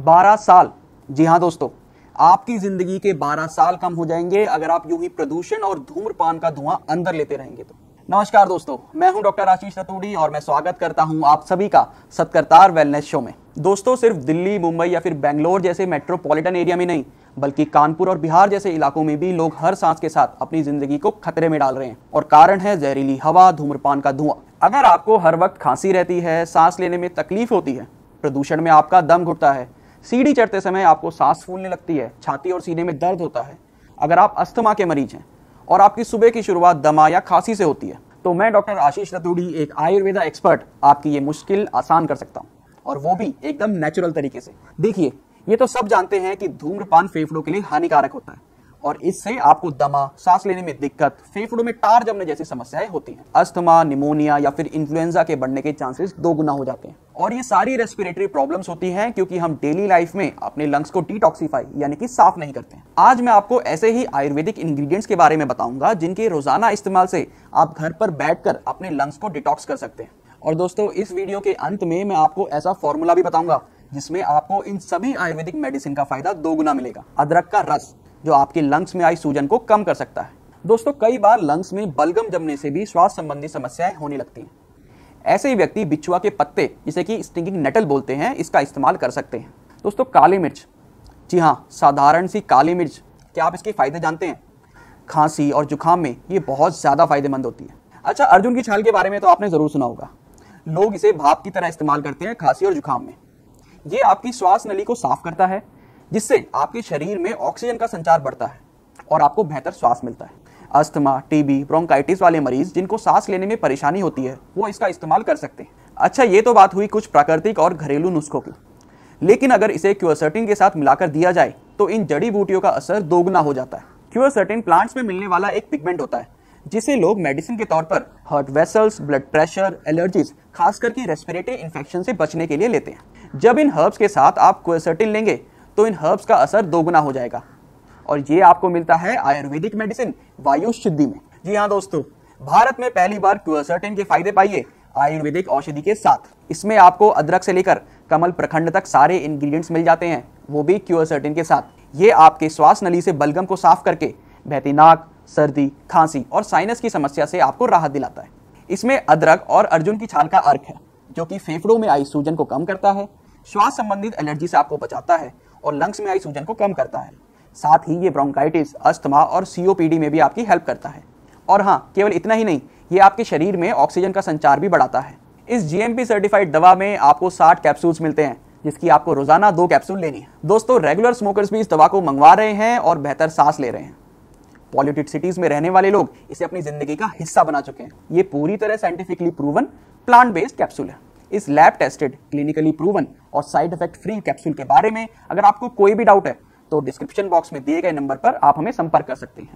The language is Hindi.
बारह साल जी हाँ दोस्तों आपकी जिंदगी के बारह साल कम हो जाएंगे अगर आप यूं ही प्रदूषण और धूम्रपान का धुआं अंदर लेते रहेंगे तो नमस्कार दोस्तों मैं हूं डॉक्टर आशीष सतूड़ी और मैं स्वागत करता हूं आप सभी का सत्करतार वेलनेस शो में दोस्तों सिर्फ दिल्ली मुंबई या फिर बेंगलोर जैसे मेट्रोपॉलिटन एरिया में नहीं बल्कि कानपुर और बिहार जैसे इलाकों में भी लोग हर सांस के साथ अपनी जिंदगी को खतरे में डाल रहे हैं और कारण है जहरीली हवा धूम्रपान का धुआं अगर आपको हर वक्त खांसी रहती है सांस लेने में तकलीफ होती है प्रदूषण में आपका दम घुटता है सीढ़ी चढ़ते समय आपको सांस फूलने लगती है छाती और सीने में दर्द होता है अगर आप अस्थमा के मरीज हैं और आपकी सुबह की शुरुआत दमा या खांसी से होती है तो मैं डॉक्टर आशीष रतूड़ी एक आयुर्वेदा एक्सपर्ट आपकी ये मुश्किल आसान कर सकता हूँ और वो भी एकदम नेचुरल तरीके से देखिए ये तो सब जानते हैं कि धूम्रपान फेफड़ों के लिए हानिकारक होता है और इससे आपको दमा सांस लेने में दिक्कत फेफड़ों में टार जमने जैसी समस्याएं होती हैं अस्थमा निमोनिया या फिर इन्फ्लुएंजा के बढ़ने के चांसेस गुना हो जाते हैं और ये सारी रेस्पिरेटरी प्रॉब्लम्स होती हैं क्योंकि हम डेली लाइफ में अपने लंग्स को डिटॉक्सीफाई यानी कि साफ नहीं करते हैं आज मैं आपको ऐसे ही आयुर्वेदिक इंग्रेडिएंट्स के बारे में बताऊंगा जिनके रोजाना इस्तेमाल से आप घर पर बैठकर अपने लंग्स को डिटॉक्स कर सकते हैं और दोस्तों इस वीडियो के अंत में मैं आपको ऐसा फॉर्मूला भी बताऊंगा जिसमें आपको इन सभी आयुर्वेदिक मेडिसिन का फायदा दोगुना मिलेगा अदरक का रस जो आपके लंग्स में आई सूजन को कम कर सकता है दोस्तों कई बार लंग्स में बलगम जमने से भी श्वास संबंधी समस्याएं होने लगती हैं ऐसे ही व्यक्ति बिछुआ के पत्ते जिसे कि स्टिंगिंग नेटल बोलते हैं इसका इस्तेमाल कर सकते हैं दोस्तों काली मिर्च जी हाँ साधारण सी काली मिर्च क्या आप इसके फ़ायदे जानते हैं खांसी और जुकाम में ये बहुत ज़्यादा फायदेमंद होती है अच्छा अर्जुन की छाल के बारे में तो आपने ज़रूर सुना होगा लोग इसे भाप की तरह इस्तेमाल करते हैं खांसी और जुकाम में ये आपकी श्वास नली को साफ करता है जिससे आपके शरीर में ऑक्सीजन का संचार बढ़ता है और आपको बेहतर श्वास मिलता है अस्थमा टीबी ब्रोंकाइटिस वाले मरीज जिनको सांस लेने में परेशानी होती है वो इसका इस्तेमाल कर सकते हैं अच्छा ये तो बात हुई कुछ प्राकृतिक और घरेलू नुस्खों की लेकिन अगर इसे क्यूअसर्टिन के साथ मिलाकर दिया जाए तो इन जड़ी बूटियों का असर दोगुना हो जाता है क्यूअसर्टिन प्लांट्स में मिलने वाला एक पिगमेंट होता है जिसे लोग मेडिसिन के तौर पर heart vessels blood pressure allergies खास करके रेस्पिरेटरी इन्फेक्शन से बचने के लिए लेते हैं जब इन हर्ब्स के साथ आप क्यूअसर्टिन लेंगे तो इन हर्ब्स का असर दोगुना हो जाएगा और ये आपको मिलता है आयुर्वेदिक मेडिसिन वायु शुद्धि में जी हाँ दोस्तों भारत में पहली बार क्यूअर्सर्टिन के फायदे पाइए आयुर्वेदिक औषधि के साथ इसमें आपको अदरक से लेकर कमल प्रखंड तक सारे इंग्रेडिएंट्स मिल जाते हैं वो भी क्यूअर्सर्टिन के साथ ये आपके श्वास नली से बलगम को साफ करके बहती नाक सर्दी खांसी और साइनस की समस्या से आपको राहत दिलाता है इसमें अदरक और अर्जुन की छाल का अर्क है जो कि फेफड़ों में आई सूजन को कम करता है श्वास संबंधित एलर्जी से आपको बचाता है और लंग्स में आई सूजन को कम करता है साथ ही ये ब्रोंकाइटिस अस्थमा और सीओपीडी में भी आपकी हेल्प करता है और हाँ केवल इतना ही नहीं ये आपके शरीर में ऑक्सीजन का संचार भी बढ़ाता है इस जीएमपी सर्टिफाइड दवा में आपको 60 कैप्सूल्स मिलते हैं जिसकी आपको रोजाना दो कैप्सूल लेनी है दोस्तों रेगुलर स्मोकर्स भी इस दवा को मंगवा रहे हैं और बेहतर सांस ले रहे हैं पॉल्यूटेड सिटीज में रहने वाले लोग इसे अपनी जिंदगी का हिस्सा बना चुके हैं ये पूरी तरह scientifically proven plant based capsule है इस लैब टेस्टेड क्लिनिकली प्रूवन और साइड इफेक्ट फ्री कैप्सूल के बारे में अगर आपको कोई भी डाउट है तो डिस्क्रिप्शन बॉक्स में दिए गए नंबर पर आप हमें संपर्क कर सकते हैं